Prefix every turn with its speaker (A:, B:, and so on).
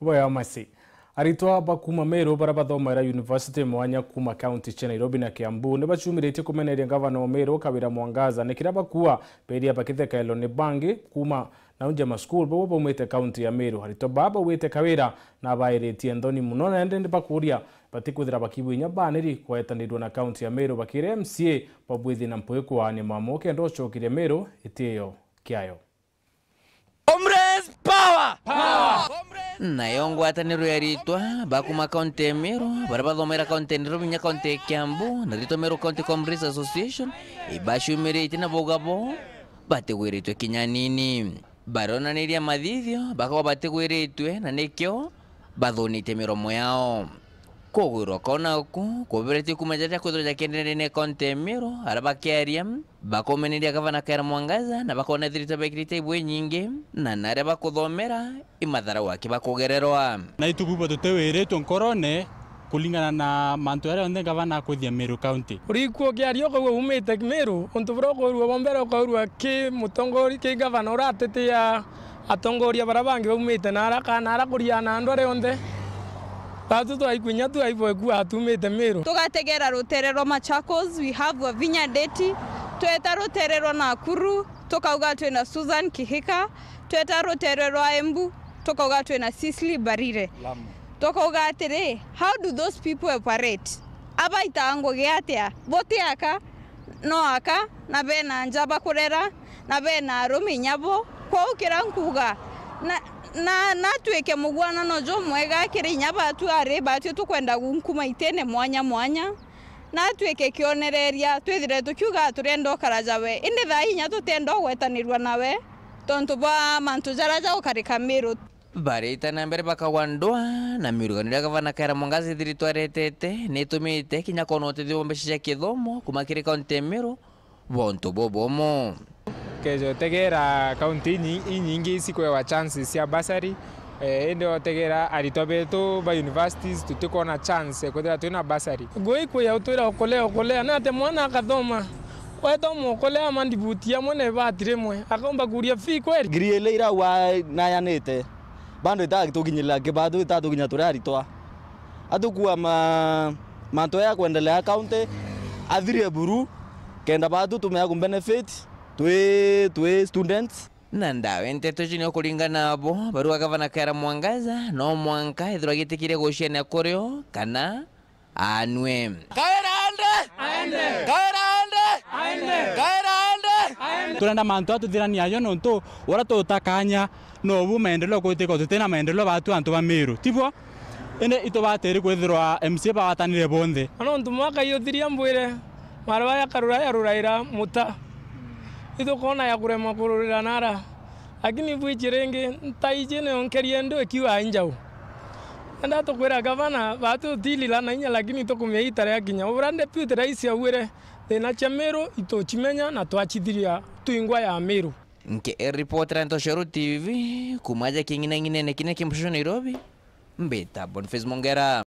A: weya masi arutwo a bakuma meru baria bathomaira university mwanya kuma county cia nairobi na kiambu ni bacumirite kumeneria ngavana wa meru kawira mwangaza ne kira kuwa peria bakithekaelo ne bangi kuma na naunje masukuru bobo baumite county ya meru arutwo baa wete kawira na bairitie nthoni muno na ende ni bakuria batikuthira bakibwinya baniri kwetanirwa na county ya meru bakire mca babwithi na mpuiku waani mamo kenda ucokirie meru itiyo kiayo
B: Homeless power! power. power nayongo atanero yaritwa bakuma kaunti emero bara bathomera kaunti enero binya kaunti ekiambu naritwa mero county commerce association ibashumerete eh, nabogabo bategweretwe kinya nini baronanirie mathithio bakawa bategweretwe na nikio bathunite miromo yao kogwirwo kona oku kuviretie kumajaria kwithirwa jakienderia ni kontemiro aria bakiaria bakomeneria kavana kaira mwangaza na bakona thirita bekirite ibwe nyingi na naria bakuthomera imatharau
A: aki bakugererwa na itububa tutewiritwe nkorone kulingana na mantu aria onthe gavana akwithia miru county
C: riku ukiaria ukauga
A: umite miru untu buria
C: bombero ko ukaurua ki mutongori ki gavana uratetia atongoria baria bangi baumite na araka na arakuriana andu aria onthe tatu twaikunya twaivoku atumite miru
D: tugategera rutere rwa Machakos we have Wavinya Ndeti tweta rutere rwa Nakuru tukauga twina Susan Kihika tweta rutere rwa Embu tukauga twina sisli Barire tukauga atiri how do those people operate aba itango giatia bote aka no aka na bena njaba kurera na bena rumi nyabo kwa ukira nkuga na na natuike mugwanano jo mwega akiri inya batu ari batio tukwenda gunkuma itene mwanya mwanya natuike kionereria twithire tukiuga turenda karaja we indi thaa inya tutenda ugwetanirwa nawe tontu ba mantu jaraja ukarika miru
B: na mbere bakagwa na miuruganiro ya gavana kaira mwangazi thiri twaretete nitumite kinya kono utethio cia kithomo kuma kiri kaunti miru bontu bobomo kejo tegera kaunti inyingi sikwewa chances cia bursary
C: eh, indi otegera arito betu ba universities tutikona chance kwithira twina bursary ngui kwia utwira okole okole na ati mwana akathoma wethoma ukulea mandibuti
A: amwe na ibati rimwe akaumba kuria fee kweli ngiri ile iraua nayanite bado itagituginyirira kibado itatuginya turia aritwa atukua ma mantu ya kuendelea county athirie buru kenda bado tumeaku benefit
B: twi twi students na ndawe ndawentete cini okuringana abo barua gavana kayara mwangaza no mwanka ethirwa gitikire guciania kurio kana anwe kayara ande ande
A: kayara ande ande kayara
C: ande
A: turenda mantu atuthirania ayo nontu uria tutakanya nobu maendeleo gwitika tutina maendeleo batu antu ba miru tibwa ende itubatiri kwithirwa mca bawatanire bonthe nontu mwaka yuthiria mbwire marua yakarura yaruraira muta
C: ithukona ya kurema kururira nara lakini vu ichiringi ntaiji nionkerie ndu ikiwa njau enda tukwira gavana batu tilila lana inya lakini tukumia itare ya kinya uvrande ura deputy rais awire thina cia miru ituchimenya na twachithiria
B: tuingwa ya miru nkiripotera eh, ntosheru tv kumaja king'inang'inene kine kimshusho nairobi mbita bonface mongera